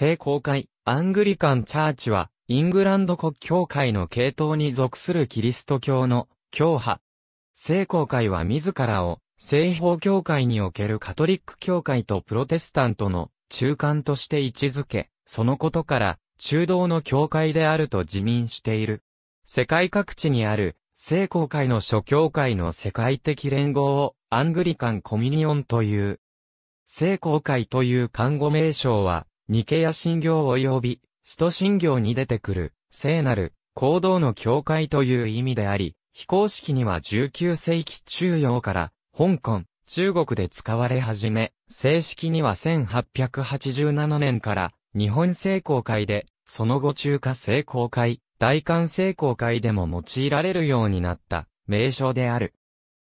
聖公会、アングリカンチャーチは、イングランド国教会の系統に属するキリスト教の教派。聖公会は自らを、西方教会におけるカトリック教会とプロテスタントの中間として位置づけ、そのことから、中道の教会であると自認している。世界各地にある、聖公会の諸教会の世界的連合を、アングリカンコミニオンという。聖公会という看護名称は、ニケヤ信行及び、使徒信行に出てくる、聖なる、行動の境界という意味であり、非公式には19世紀中央から、香港、中国で使われ始め、正式には1887年から、日本聖公会で、その後中華聖公会、大韓聖公会でも用いられるようになった、名称である。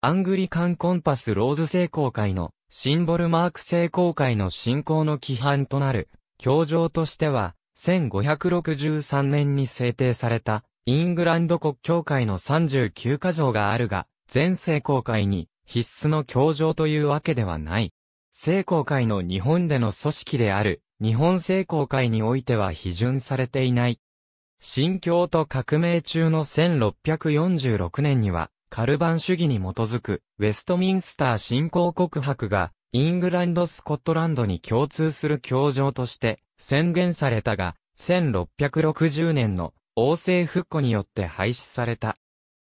アングリカンコンパスローズ聖公会の、シンボルマーク聖公会の信仰の規範となる、教条としては、1563年に制定された、イングランド国教会の39箇条があるが、全聖公会に必須の教条というわけではない。聖公会の日本での組織である、日本聖公会においては批准されていない。新教と革命中の1646年には、カルバン主義に基づく、ウェストミンスター新興告白が、イングランド・スコットランドに共通する教場として宣言されたが、1660年の王政復古によって廃止された。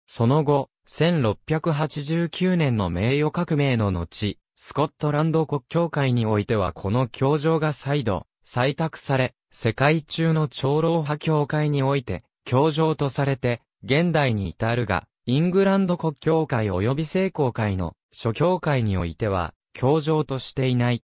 その後、1689年の名誉革命の後、スコットランド国教会においてはこの教場が再度、採択され、世界中の長老派教会において、教場とされて、現代に至るが、イングランド国教会及び聖公会の諸教会においては、教場としていない。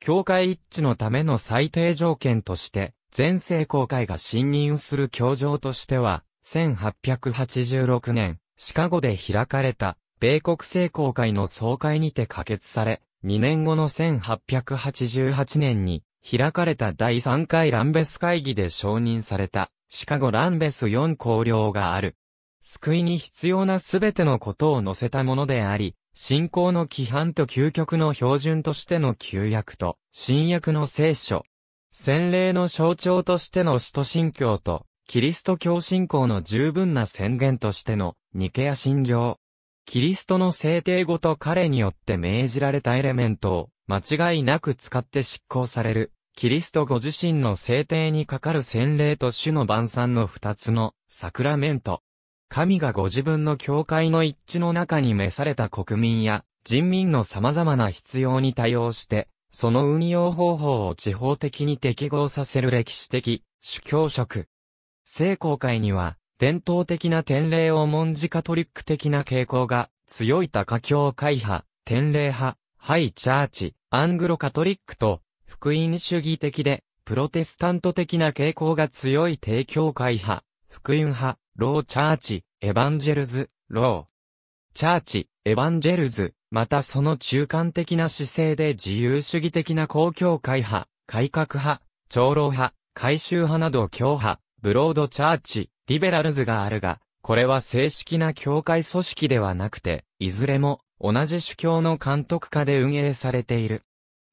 教会一致のための最低条件として、全聖公会が信任する教場としては、1886年、シカゴで開かれた、米国聖公会の総会にて可決され、2年後の1888年に、開かれた第3回ランベス会議で承認された、シカゴランベス4綱領がある。救いに必要なすべてのことを載せたものであり、信仰の規範と究極の標準としての旧約と、新約の聖書。洗礼の象徴としての使徒信教と、キリスト教信仰の十分な宣言としての、ニケア信教。キリストの制定語と彼によって命じられたエレメントを、間違いなく使って執行される、キリストご自身の制定にかかる洗礼と主の晩餐の二つの、サクラメント。神がご自分の教会の一致の中に召された国民や人民の様々な必要に対応して、その運用方法を地方的に適合させる歴史的主教職。聖公会には、伝統的な典礼を文字カトリック的な傾向が強い高教会派、典礼派、ハイチャーチ、アングロカトリックと、福音主義的で、プロテスタント的な傾向が強い低教会派、福音派、ローチャーチ、エヴァンジェルズ、ロー。チャーチ、エヴァンジェルズ、またその中間的な姿勢で自由主義的な公共会派、改革派、長老派、改宗派など教派、ブロードチャーチ、リベラルズがあるが、これは正式な教会組織ではなくて、いずれも同じ主教の監督下で運営されている。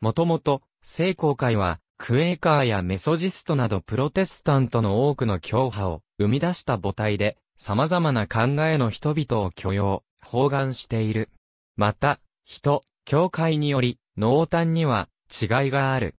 もともと、聖公会はクエーカーやメソジストなどプロテスタントの多くの教派を生み出した母体で、様々な考えの人々を許容、包含している。また、人、教会により、濃淡には違いがある。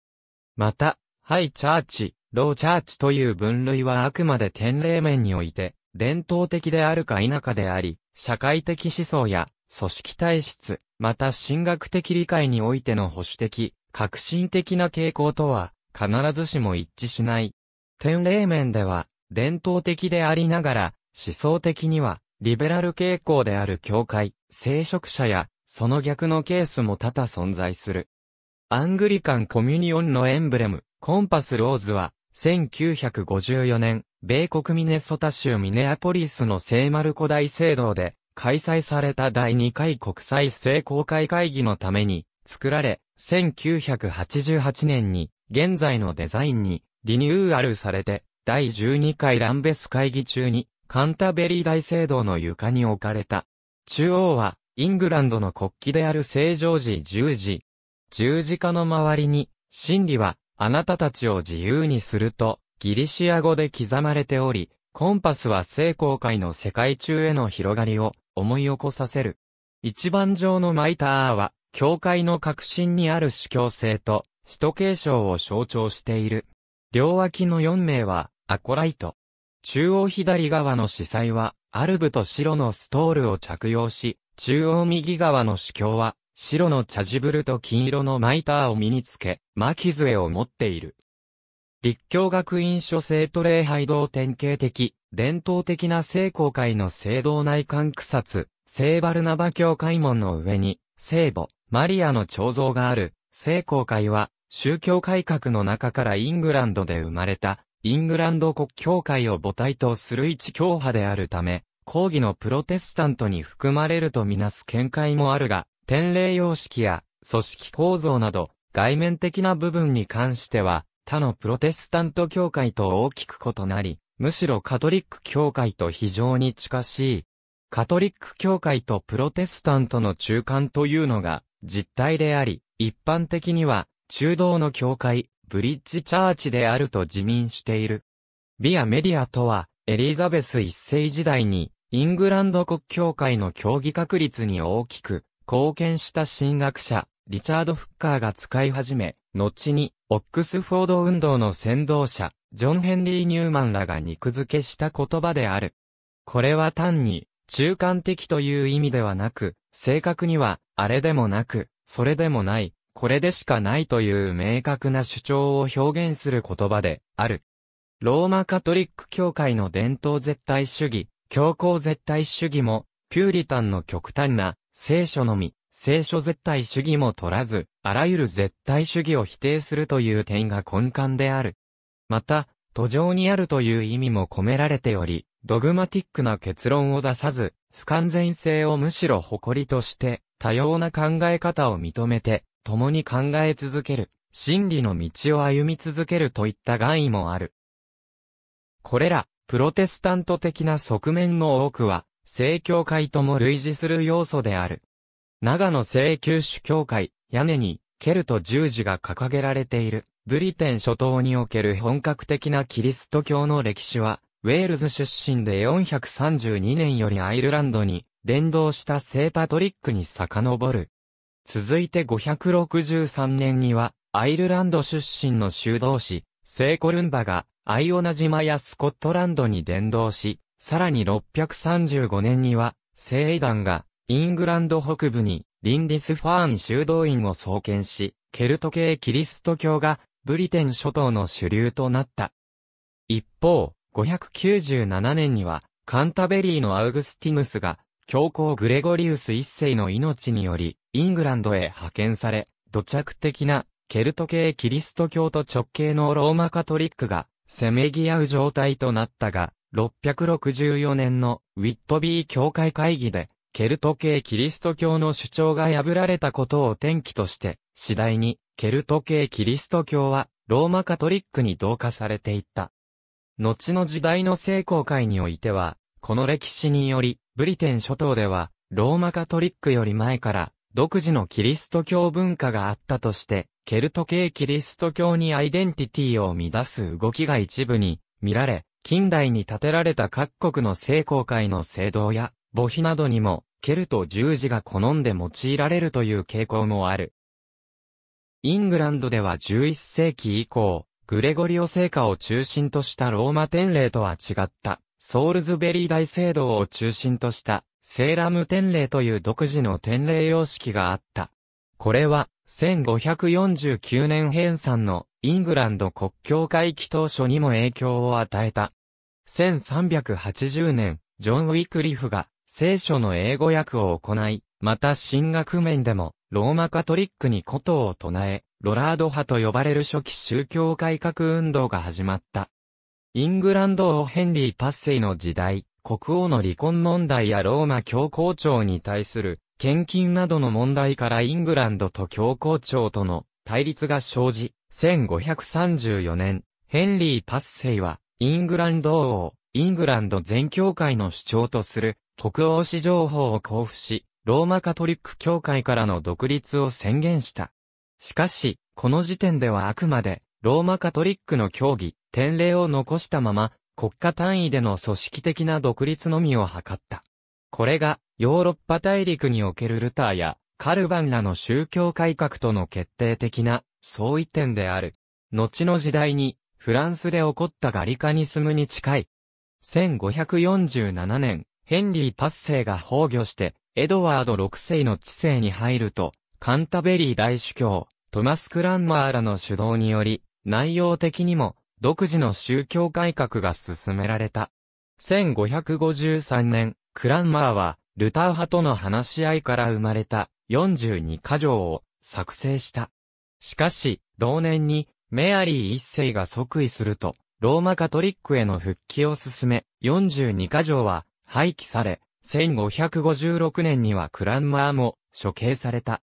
また、ハイチャーチ、ローチャーチという分類はあくまで天霊面において、伝統的であるか否かであり、社会的思想や組織体質、また神学的理解においての保守的、革新的な傾向とは、必ずしも一致しない。天霊面では、伝統的でありながら、思想的には、リベラル傾向である教会、聖職者や、その逆のケースも多々存在する。アングリカンコミュニオンのエンブレム、コンパスローズは、1954年、米国ミネソタ州ミネアポリスの聖マルコ大聖堂で、開催された第2回国際聖公会会議のために、作られ、1988年に、現在のデザインに、リニューアルされて、第12回ランベス会議中に、カンタベリー大聖堂の床に置かれた。中央は、イングランドの国旗である聖常寺十字。十字架の周りに、真理は、あなたたちを自由にすると、ギリシア語で刻まれており、コンパスは聖公会の世界中への広がりを思い起こさせる。一番上のマイターは、教会の核心にある主教性と、使徒継承を象徴している。両脇の4名は、アコライト。中央左側の司祭は、アルブと白のストールを着用し、中央右側の司教は、白の茶ジブルと金色のマイターを身につけ、巻き杖を持っている。立教学院諸生徒礼拝堂典型的、伝統的な聖公会の聖堂内観草津、聖バルナバ教会門の上に、聖母、マリアの彫像がある、聖公会は、宗教改革の中からイングランドで生まれた、イングランド国教会を母体とする一教派であるため、抗議のプロテスタントに含まれるとみなす見解もあるが、典礼様式や組織構造など、外面的な部分に関しては、他のプロテスタント教会と大きく異なり、むしろカトリック教会と非常に近しい。カトリック教会とプロテスタントの中間というのが、実態であり、一般的には、中道の教会、ブリッジチャーチであると自認している。ビアメディアとは、エリザベス一世時代に、イングランド国教会の教義確立に大きく、貢献した神学者、リチャード・フッカーが使い始め、後に、オックスフォード運動の先導者、ジョン・ヘンリー・ニューマンらが肉付けした言葉である。これは単に、中間的という意味ではなく、正確には、あれでもなく、それでもない、これでしかないという明確な主張を表現する言葉である。ローマカトリック教会の伝統絶対主義、教皇絶対主義も、ピューリタンの極端な、聖書のみ、聖書絶対主義も取らず、あらゆる絶対主義を否定するという点が根幹である。また、途上にあるという意味も込められており、ドグマティックな結論を出さず、不完全性をむしろ誇りとして多様な考え方を認めて、共に考え続ける、真理の道を歩み続けるといった願意もある。これら、プロテスタント的な側面の多くは、正教会とも類似する要素である。長野正九主教会、屋根に、ケルト十字が掲げられている、ブリテン諸島における本格的なキリスト教の歴史は、ウェールズ出身で432年よりアイルランドに伝道した聖パトリックに遡る。続いて563年には、アイルランド出身の修道士、聖コルンバが、アイオナ島やスコットランドに伝道し、さらに635年には、聖団が、イングランド北部に、リンディスファーン修道院を創建し、ケルト系キリスト教が、ブリテン諸島の主流となった。一方、597年には、カンタベリーのアウグスティヌスが、教皇グレゴリウス一世の命により、イングランドへ派遣され、土着的なケルト系キリスト教と直系のローマカトリックが、せめぎ合う状態となったが、664年のウィットビー教会会議で、ケルト系キリスト教の主張が破られたことを転機として、次第に、ケルト系キリスト教は、ローマカトリックに同化されていった。後の時代の聖公会においては、この歴史により、ブリテン諸島では、ローマカトリックより前から、独自のキリスト教文化があったとして、ケルト系キリスト教にアイデンティティを乱す動きが一部に見られ、近代に建てられた各国の聖公会の聖堂や墓碑などにも、ケルト十字が好んで用いられるという傾向もある。イングランドでは11世紀以降、グレゴリオ聖歌を中心としたローマ典礼とは違ったソールズベリー大聖堂を中心としたセーラム天礼という独自の天礼様式があった。これは1549年編纂のイングランド国教会祈祷書にも影響を与えた。1380年、ジョン・ウィクリフが聖書の英語訳を行い、また神学面でもローマカトリックに古都を唱え、ロラード派と呼ばれる初期宗教改革運動が始まった。イングランド王ヘンリー・パッセイの時代、国王の離婚問題やローマ教皇庁に対する献金などの問題からイングランドと教皇庁との対立が生じ、1534年、ヘンリー・パッセイは、イングランド王、イングランド全教会の主張とする、国王史情報を交付し、ローマカトリック教会からの独立を宣言した。しかし、この時点ではあくまで、ローマカトリックの教義、典礼を残したまま、国家単位での組織的な独立のみを図った。これが、ヨーロッパ大陸におけるルターや、カルバンらの宗教改革との決定的な相違点である。後の時代に、フランスで起こったガリカニスムに近い。1547年、ヘンリー・パッセイが崩御して、エドワード6世の治世に入ると、カンタベリー大主教、トマス・クランマーらの主導により、内容的にも、独自の宗教改革が進められた。1553年、クランマーは、ルター派との話し合いから生まれた42箇条を作成した。しかし、同年に、メアリー一世が即位すると、ローマカトリックへの復帰を進め、42箇条は廃棄され、1556年にはクランマーも処刑された。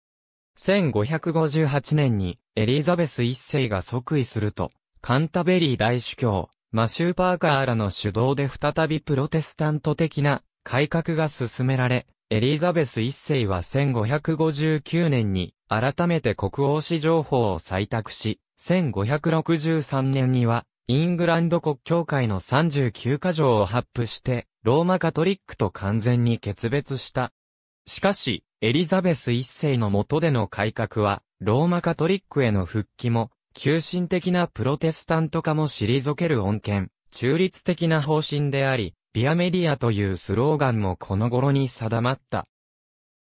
1558年にエリザベス一世が即位すると、カンタベリー大主教、マシュー・パーカーらの主導で再びプロテスタント的な改革が進められ、エリザベス一世は1559年に改めて国王史情報を採択し、1563年にはイングランド国教会の39カ条を発布して、ローマカトリックと完全に決別した。しかし、エリザベス一世の下での改革は、ローマカトリックへの復帰も、急進的なプロテスタント化も退ける恩恵、中立的な方針であり、ビアメディアというスローガンもこの頃に定まった。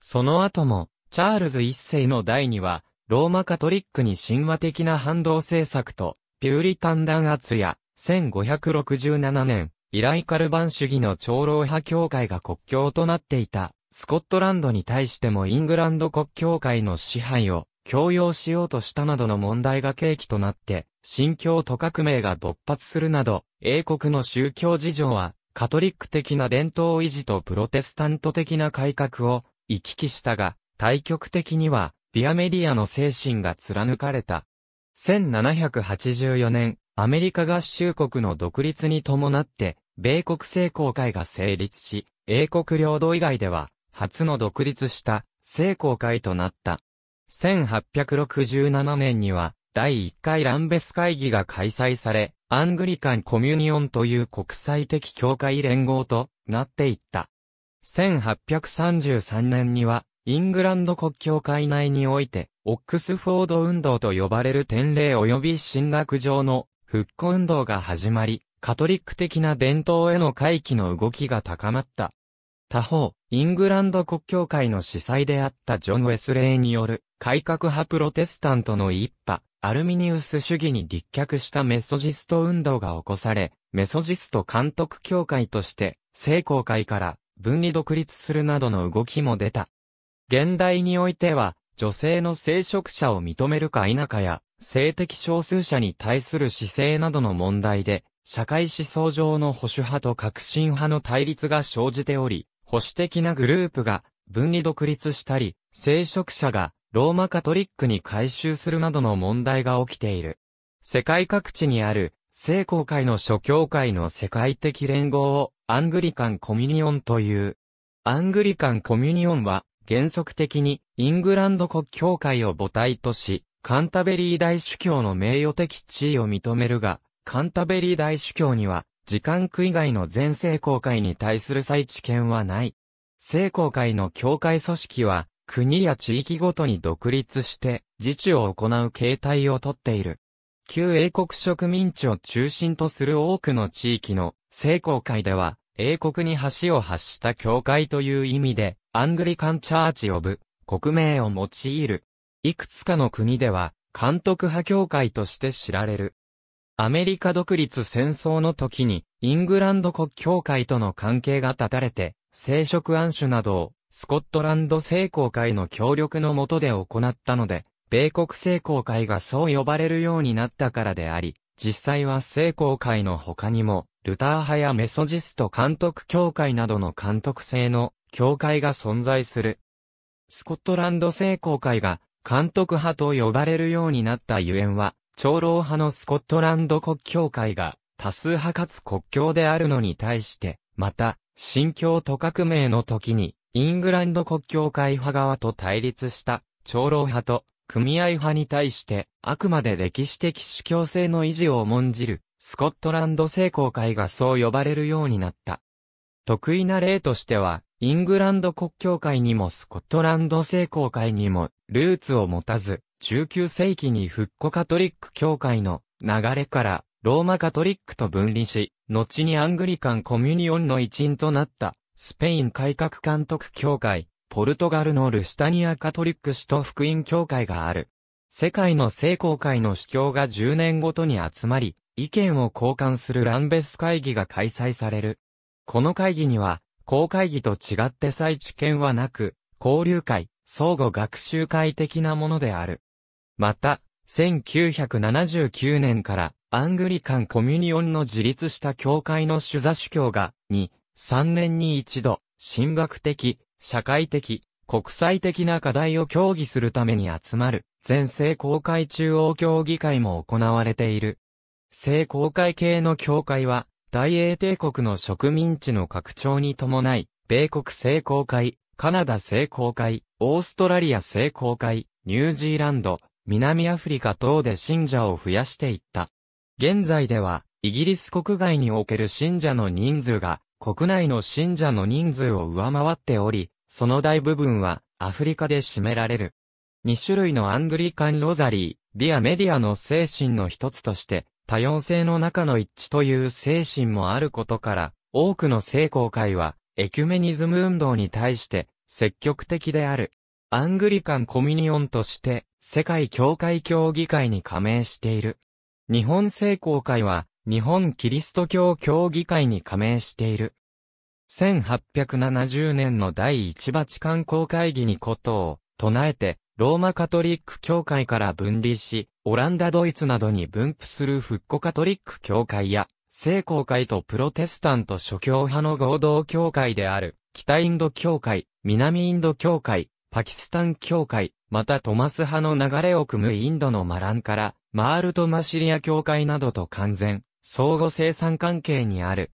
その後も、チャールズ一世の代には、ローマカトリックに神話的な反動政策と、ピューリタン弾圧や、1567年、イライカルバン主義の長老派教会が国境となっていた、スコットランドに対してもイングランド国教会の支配を強要しようとしたなどの問題が契機となって、新教徒革命が勃発するなど、英国の宗教事情は、カトリック的な伝統維持とプロテスタント的な改革を行き来したが、対極的には、ビアメディアの精神が貫かれた。1784年、アメリカ合衆国の独立に伴って、米国成公会が成立し、英国領土以外では、初の独立した、成公会となった。1867年には、第1回ランベス会議が開催され、アングリカンコミュニオンという国際的教会連合となっていった。1833年には、イングランド国教会内において、オックスフォード運動と呼ばれる典礼及び進学上の復興運動が始まり、カトリック的な伝統への回帰の動きが高まった。他方、イングランド国教会の司祭であったジョン・ウェスレイによる改革派プロテスタントの一派、アルミニウス主義に立脚したメソジスト運動が起こされ、メソジスト監督協会として、聖公会から分離独立するなどの動きも出た。現代においては、女性の聖職者を認めるか否かや、性的少数者に対する姿勢などの問題で、社会思想上の保守派と革新派の対立が生じており、保守的なグループが分離独立したり、聖職者がローマカトリックに改修するなどの問題が起きている。世界各地にある聖公会の諸教会の世界的連合をアングリカンコミュニオンという。アングリカンコミュニオンは原則的にイングランド国教会を母体とし、カンタベリー大主教の名誉的地位を認めるが、カンタベリー大主教には時間区以外の全聖公会に対する再知見はない。聖公会の教会組織は、国や地域ごとに独立して、自治を行う形態をとっている。旧英国植民地を中心とする多くの地域の聖公会では、英国に橋を発した教会という意味で、アングリカンチャーチオブ、国名を用いる。いくつかの国では、監督派教会として知られる。アメリカ独立戦争の時に、イングランド国教会との関係が断たれて、聖職暗種などを、スコットランド聖公会の協力のもとで行ったので、米国聖公会がそう呼ばれるようになったからであり、実際は聖公会の他にも、ルター派やメソジスト監督協会などの監督制の教会が存在する。スコットランド聖公会が監督派と呼ばれるようになったゆえんは、長老派のスコットランド国教会が多数派かつ国教であるのに対して、また、新教徒革命の時に、イングランド国教会派側と対立した長老派と組合派に対して、あくまで歴史的主教制の維持を重んじる、スコットランド聖公会がそう呼ばれるようになった。得意な例としては、イングランド国教会にもスコットランド聖公会にも、ルーツを持たず、19世紀に復古カトリック教会の流れからローマカトリックと分離し、後にアングリカンコミュニオンの一員となったスペイン改革監督協会、ポルトガルのルシタニアカトリック使徒福音協会がある。世界の聖公会の司教が10年ごとに集まり、意見を交換するランベス会議が開催される。この会議には、公会議と違って再知見はなく、交流会、相互学習会的なものである。また、1979年からアングリカンコミュニオンの自立した教会の主座主教が、2、3年に一度、神学的、社会的、国際的な課題を協議するために集まる、全聖公会中央協議会も行われている。聖公会系の教会は、大英帝国の植民地の拡張に伴い、米国聖公会、カナダ聖公会、オーストラリア聖公会、ニュージーランド、南アフリカ等で信者を増やしていった。現在では、イギリス国外における信者の人数が、国内の信者の人数を上回っており、その大部分は、アフリカで占められる。2種類のアングリカン・ロザリー、ビア・メディアの精神の一つとして、多様性の中の一致という精神もあることから、多くの聖公会は、エキュメニズム運動に対して、積極的である。アングリカンコミュニオンとして、世界教会協議会に加盟している。日本聖公会は、日本キリスト教協議会に加盟している。1870年の第一バチカン公会議にことを唱えて、ローマカトリック教会から分離し、オランダドイツなどに分布する復古カトリック教会や、聖公会とプロテスタント諸教派の合同教会である、北インド教会、南インド教会、パキスタン教会、またトマス派の流れを組むインドのマランから、マールとマシリア教会などと完全、相互生産関係にある。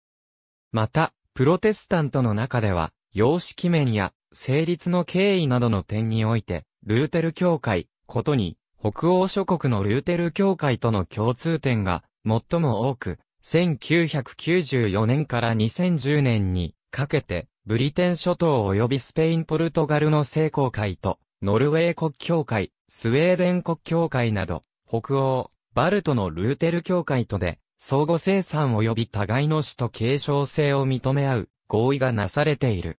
また、プロテスタントの中では、様式面や、成立の経緯などの点において、ルーテル教会、ことに、北欧諸国のルーテル教会との共通点が、最も多く、1994年から2010年にかけて、ブリテン諸島及びスペインポルトガルの聖公会と、ノルウェー国教会、スウェーデン国教会など、北欧、バルトのルーテル教会とで、相互生産及び互いの死と継承性を認め合う合意がなされている。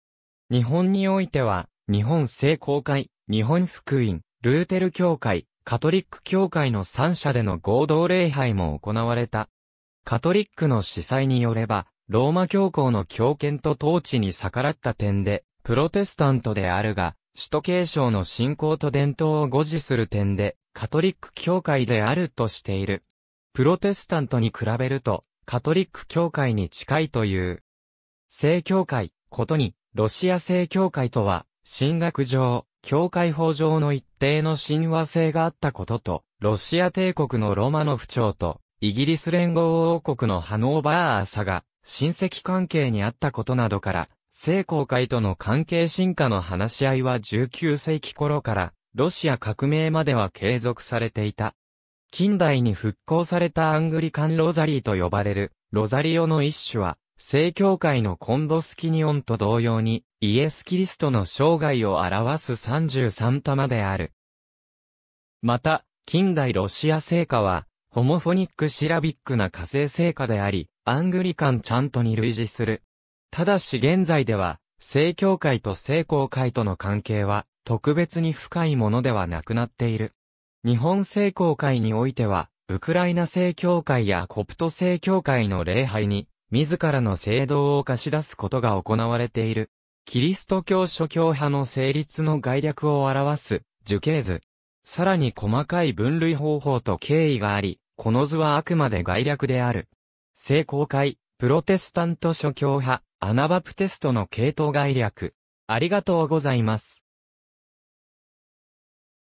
日本においては、日本聖公会、日本福音、ルーテル教会、カトリック教会の3者での合同礼拝も行われた。カトリックの司祭によれば、ローマ教皇の強権と統治に逆らった点で、プロテスタントであるが、首都継承の信仰と伝統を誤示する点で、カトリック教会であるとしている。プロテスタントに比べると、カトリック教会に近いという。正教会、ことに、ロシア正教会とは、神学上、教会法上の一定の神話性があったことと、ロシア帝国のロマノフ朝と、イギリス連合王国のハノーバー朝が親戚関係にあったことなどから、聖公会との関係進化の話し合いは19世紀頃からロシア革命までは継続されていた。近代に復興されたアングリカンロザリーと呼ばれるロザリオの一種は、聖教会のコンドスキニオンと同様にイエス・キリストの生涯を表す33玉である。また、近代ロシア聖歌はホモフォニックシラビックな火星聖果であり、アングリカンチャントに類似する。ただし現在では、聖教会と聖公会との関係は、特別に深いものではなくなっている。日本聖公会においては、ウクライナ聖教会やコプト聖教会の礼拝に、自らの聖堂を貸し出すことが行われている。キリスト教諸教派の成立の概略を表す、樹形図。さらに細かい分類方法と経緯があり、この図はあくまで概略である。聖公会、プロテスタント諸教派、アナバプテストの系統概略。ありがとうございます。